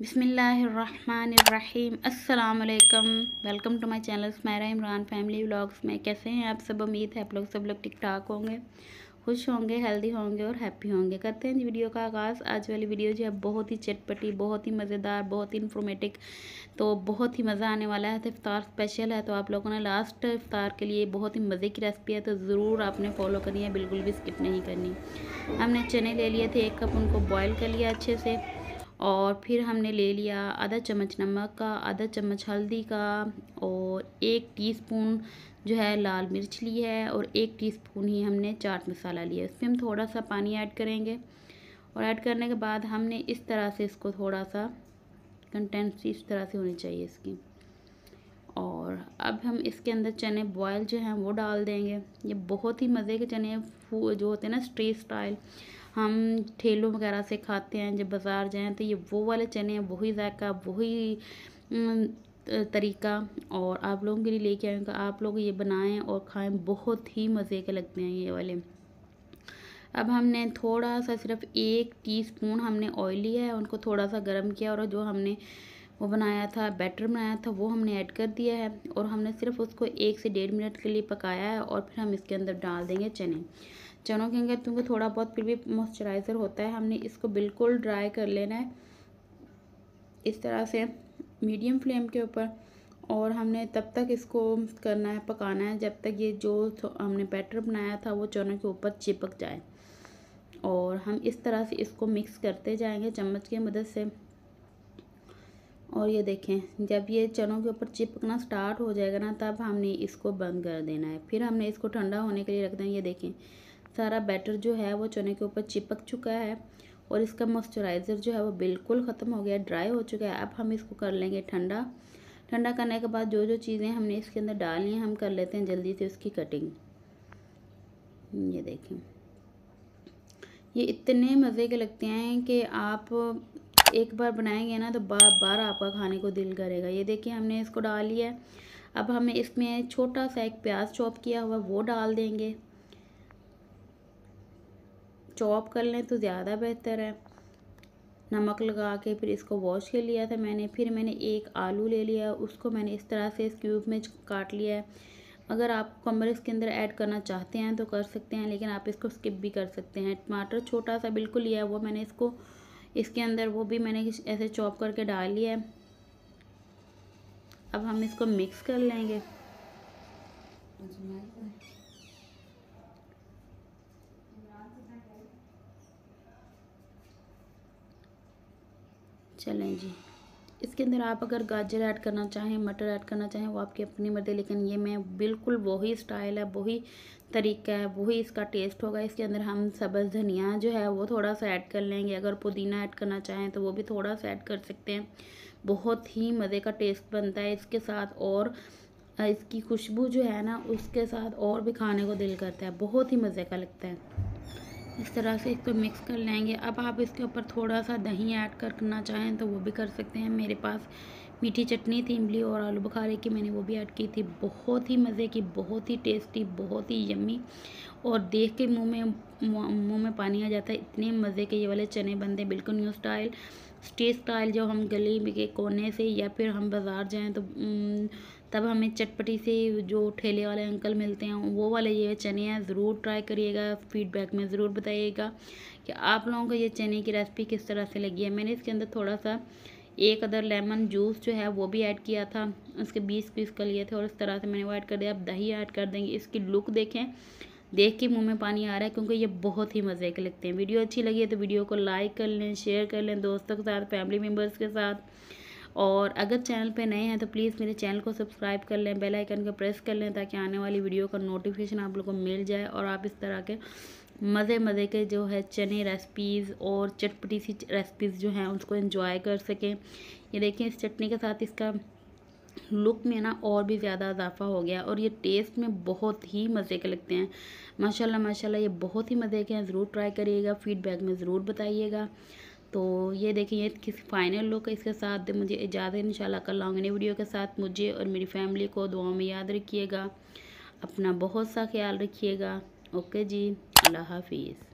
बिसमीम अल्लाम welcome to my channel मेरा इमरान फैमिली व्लॉग्स में कैसे हैं आप सब उम्मीद है आप लोग सब लोग टिक टाक होंगे खुश होंगे हेल्दी होंगे और हैप्पी होंगे करते हैं जी वीडियो का आगाज़ आज वाली वीडियो जो है बहुत ही चटपटी बहुत ही मज़ेदार बहुत ही इन्फॉर्मेटिक तो बहुत ही मज़ा आने वाला है तो इफ़ार स्पेशल है तो आप लोगों ने लास्ट इफ़ार के लिए बहुत ही मज़े की रेसिपी है तो ज़रूर आपने फॉलो करनी है बिल्कुल भी स्किप नहीं करनी हमने चने ले लिए थे एक कप उनको बॉयल कर लिया अच्छे से और फिर हमने ले लिया आधा चम्मच नमक का आधा चम्मच हल्दी का और एक टीस्पून जो है लाल मिर्च ली है और एक टीस्पून ही हमने चाट मसाला लिया उसमें हम थोड़ा सा पानी ऐड करेंगे और ऐड करने के बाद हमने इस तरह से इसको थोड़ा सा कंटेंसी इस तरह से होनी चाहिए इसकी और अब हम इसके अंदर चने बॉयल जो हैं वो डाल देंगे ये बहुत ही मज़े के चने जो होते हैं ना स्ट्री स्टाइल हम ठेलों वगैरह से खाते हैं जब बाज़ार जाएँ तो ये वो वाले चने हैं वही जायका वही तरीका और आप लोगों के लिए लेके कि तो आप लोग ये बनाएं और खाएं बहुत ही मज़े के लगते हैं ये वाले अब हमने थोड़ा सा सिर्फ एक टीस्पून हमने ऑयल लिया है उनको थोड़ा सा गर्म किया और जो हमने वो बनाया था बैटर बनाया था वो हमने ऐड कर दिया है और हमने सिर्फ उसको एक से डेढ़ मिनट के लिए पकाया है और फिर हम इसके अंदर डाल देंगे चने चनों के अंदर क्योंकि थोड़ा बहुत फिर भी मॉइस्चराइज़र होता है हमने इसको बिल्कुल ड्राई कर लेना है इस तरह से मीडियम फ्लेम के ऊपर और हमने तब तक इसको करना है पकाना है जब तक ये जो हमने बैटर बनाया था वो चनों के ऊपर चिपक जाए और हम इस तरह से इसको मिक्स करते जाएंगे चम्मच की मदद से और ये देखें जब ये चनों के ऊपर चिपकना स्टार्ट हो जाएगा ना तब हमने इसको बंद कर देना है फिर हमने इसको ठंडा होने के लिए रख देना ये देखें सारा बैटर जो है वो चने के ऊपर चिपक चुका है और इसका मॉइस्चराइज़र जो है वो बिल्कुल ख़त्म हो गया ड्राई हो चुका है अब हम इसको कर लेंगे ठंडा ठंडा करने के बाद जो जो चीज़ें हमने इसके अंदर डाली हैं हम कर लेते हैं जल्दी से उसकी कटिंग हम्म, ये देखें ये इतने मज़े के लगते हैं कि आप एक बार बनाएंगे ना तो बार बार आपका खाने को दिल करेगा ये देखिए हमने इसको डाल लिया अब हमें इसमें छोटा सा एक प्याज चॉप किया हुआ वो डाल देंगे चॉप कर लें तो ज़्यादा बेहतर है नमक लगा के फिर इसको वॉश कर लिया था मैंने फिर मैंने एक आलू ले लिया उसको मैंने इस तरह से इस क्यूब में काट लिया है अगर आप कमर इसके अंदर ऐड करना चाहते हैं तो कर सकते हैं लेकिन आप इसको स्किप भी कर सकते हैं टमाटर छोटा सा बिल्कुल लिया है वो मैंने इसको इसके अंदर वो भी मैंने ऐसे चॉप करके डाल लिया है अब हम इसको मिक्स कर लेंगे चलें जी इसके अंदर आप अगर गाजर ऐड करना चाहें मटर ऐड करना चाहें वो आपकी अपनी मर्ज़ी लेकिन ये मैं बिल्कुल वही स्टाइल है वही तरीका है वही इसका टेस्ट होगा इसके अंदर हम सब्ज़ धनिया जो है वो थोड़ा सा ऐड कर लेंगे अगर पुदीना ऐड करना चाहें तो वो भी थोड़ा सा ऐड कर सकते हैं बहुत ही मज़े का टेस्ट बनता है इसके साथ और इसकी खुशबू जो है ना उसके साथ और भी खाने को दिल करता है बहुत ही मज़े का लगता है इस तरह से इसको मिक्स कर लेंगे अब आप इसके ऊपर थोड़ा सा दही ऐड करना चाहें तो वो भी कर सकते हैं मेरे पास मीठी चटनी थी इमली और आलू बुखारे की मैंने वो भी ऐड की थी बहुत ही मज़े की बहुत ही टेस्टी बहुत ही यमी और देख के मुंह में मुंह में पानी आ जाता है इतने मज़े के ये वाले चने बनते बिल्कुल न्यू स्टाइल स्टेज स्टाइल जो हम गली के कोने से या फिर हम बाज़ार जाएं तो तब हमें चटपटी से जो ठेले वाले अंकल मिलते हैं वो वाले ये चने हैं ज़रूर ट्राई करिएगा फीडबैक में ज़रूर बताइएगा कि आप लोगों को ये चने की रेसिपी किस तरह से लगी है मैंने इसके अंदर थोड़ा सा एक अदर लेमन जूस जो है वो भी ऐड किया था उसके बीस पीस कर लिए थे और इस तरह से मैंने वो ऐड कर दिया आप दही ऐड कर देंगे इसकी लुक देखें देख के मुंह में पानी आ रहा है क्योंकि ये बहुत ही मज़े के लगते हैं वीडियो अच्छी लगी है तो वीडियो को लाइक कर लें शेयर कर लें दोस्तों के साथ फैमिली मेम्बर्स के साथ और अगर चैनल पे नए हैं तो प्लीज़ मेरे चैनल को सब्सक्राइब कर लें बेल आइकन को प्रेस कर लें ताकि आने वाली वीडियो का नोटिफिकेशन आप लोग को मिल जाए और आप इस तरह के मज़े मज़े के जो है चने रेसिपीज़ और चटपटी सी रेसिपीज़ जो हैं उसको इन्जॉय कर सकें ये देखें इस चटनी के साथ इसका लुक में ना और भी ज़्यादा इजाफा हो गया और ये टेस्ट में बहुत ही मज़े के लगते हैं माशाल्लाह माशाल्लाह ये बहुत ही मज़े के हैं ज़रूर ट्राई करिएगा फीडबैक में ज़रूर बताइएगा तो ये देखिए किस फाइनल लुक इसके साथ मुझे इजाज़त इन कल आऊँगी नई वीडियो के साथ मुझे और मेरी फैमिली को दुआओं में याद रखिएगा अपना बहुत सा ख्याल रखिएगा ओके जी अल्लाह हाफिज़